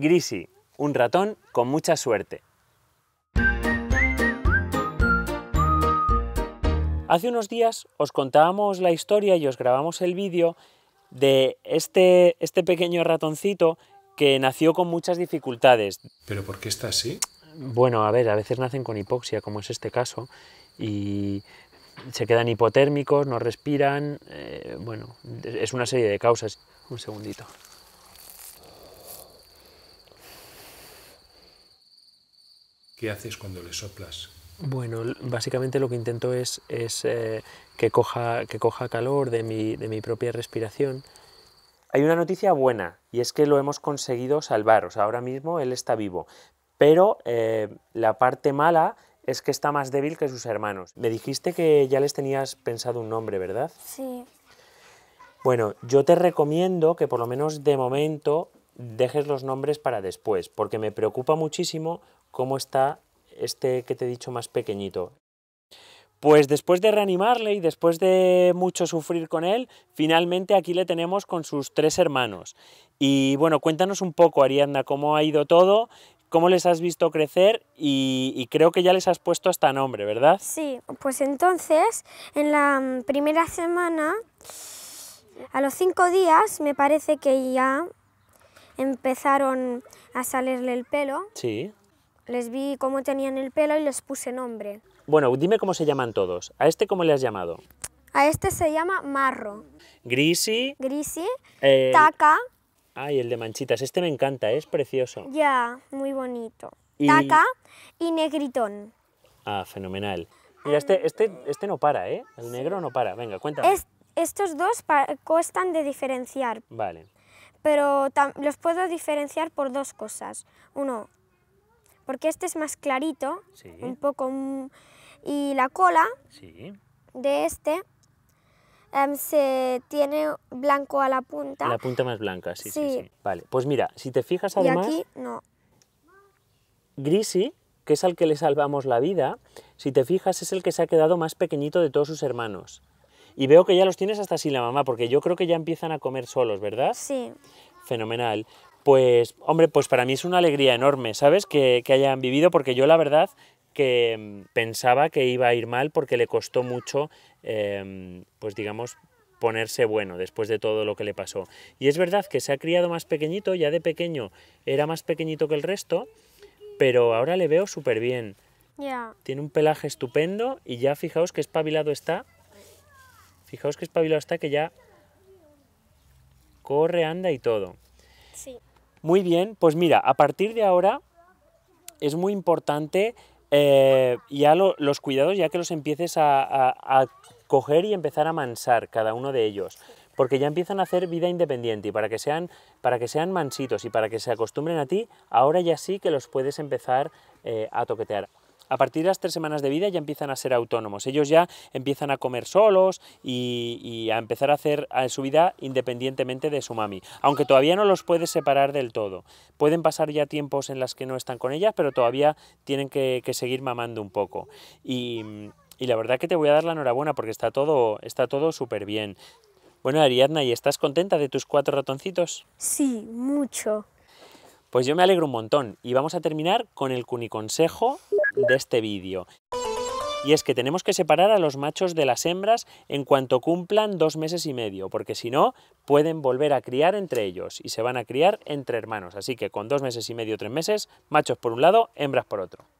Grisi, un ratón con mucha suerte. Hace unos días os contábamos la historia y os grabamos el vídeo de este, este, pequeño ratoncito que nació con muchas dificultades. ¿Pero por qué está así? Bueno, a ver, a veces nacen con hipoxia, como es este caso, y se quedan hipotérmicos, no respiran, eh, bueno, es una serie de causas. Un segundito. ¿Qué haces cuando le soplas? Bueno, básicamente lo que intento es, es eh, que, coja, que coja calor de mi, de mi propia respiración. Hay una noticia buena y es que lo hemos conseguido salvar. O sea, ahora mismo él está vivo. Pero eh, la parte mala es que está más débil que sus hermanos. Me dijiste que ya les tenías pensado un nombre, ¿verdad? Sí. Bueno, yo te recomiendo que por lo menos de momento dejes los nombres para después, porque me preocupa muchísimo cómo está este que te he dicho más pequeñito. Pues después de reanimarle y después de mucho sufrir con él, finalmente aquí le tenemos con sus tres hermanos. Y bueno, cuéntanos un poco, Ariadna, cómo ha ido todo, cómo les has visto crecer y, y creo que ya les has puesto hasta nombre, ¿verdad? Sí, pues entonces, en la mm, primera semana, a los cinco días, me parece que ya empezaron a salirle el pelo. Sí. Les vi cómo tenían el pelo y les puse nombre. Bueno, dime cómo se llaman todos. ¿A este cómo le has llamado? A este se llama Marro. Grisi. Grisi. Taka. Taca. Ay, el de manchitas. Este me encanta, es precioso. Ya, muy bonito. Taka Taca y Negritón. Ah, fenomenal. Mira, este, este, este no para, ¿eh? El negro no para. Venga, cuéntame. estos dos costan de diferenciar. Vale pero los puedo diferenciar por dos cosas. Uno, porque este es más clarito, un poco, y la cola de este em, se tiene blanco a la punta. La punta más blanca, sí, sí, Vale, pues mira, si te fijas además... Y aquí no. Grisi, que es al que le salvamos la vida, si te fijas es el que se ha quedado más pequeñito de todos sus hermanos. Y veo que ya los tienes hasta así la mamá, porque yo creo que ya empiezan a comer solos, ¿verdad? Sí. Fenomenal. Pues, hombre, pues para mí es una alegría enorme, ¿sabes? Que, hayan vivido, porque yo la verdad que mm, pensaba que iba a ir mal porque le costó mucho, em, pues digamos, ponerse bueno después de todo lo que le pasó. Y es verdad que se ha criado más pequeñito, ya de pequeño era más pequeñito que el resto, pero ahora le veo súper bien. Ya. Tiene un pelaje estupendo y ya fijaos que espabilado está Fijaos que espabilado está que ya corre, anda y todo. Sí. Muy bien, pues mira, a partir de ahora es muy importante eh, ya los cuidados, ya que los empieces a, coger y empezar a mansar cada uno de ellos. Porque ya empiezan a hacer vida independiente y para que, sean, para que sean mansitos y para que se acostumbren a ti, ahora ya sí que los puedes empezar eh, a toquetear a partir de las tres semanas de vida ya empiezan a ser autónomos. Ellos ya empiezan a comer solos y, a empezar a hacer su vida independientemente de su mami. Aunque todavía no los puedes separar del todo. Pueden pasar ya tiempos en las que no están con ellas, pero todavía tienen que, seguir mamando un poco. Y, la verdad que te voy a dar la enhorabuena porque está todo está todo súper bien. Bueno, Ariadna, ¿y estás contenta de tus cuatro ratoncitos? Sí, mucho. Pues yo me alegro un montón y vamos a terminar con el cuniconsejo de este vídeo. Y es que tenemos que separar a los machos de las hembras en cuanto cumplan dos meses y medio, porque si no, pueden volver a criar entre ellos y se van a criar entre hermanos. Así que con dos meses y medio, tres meses, machos por un lado, hembras por otro.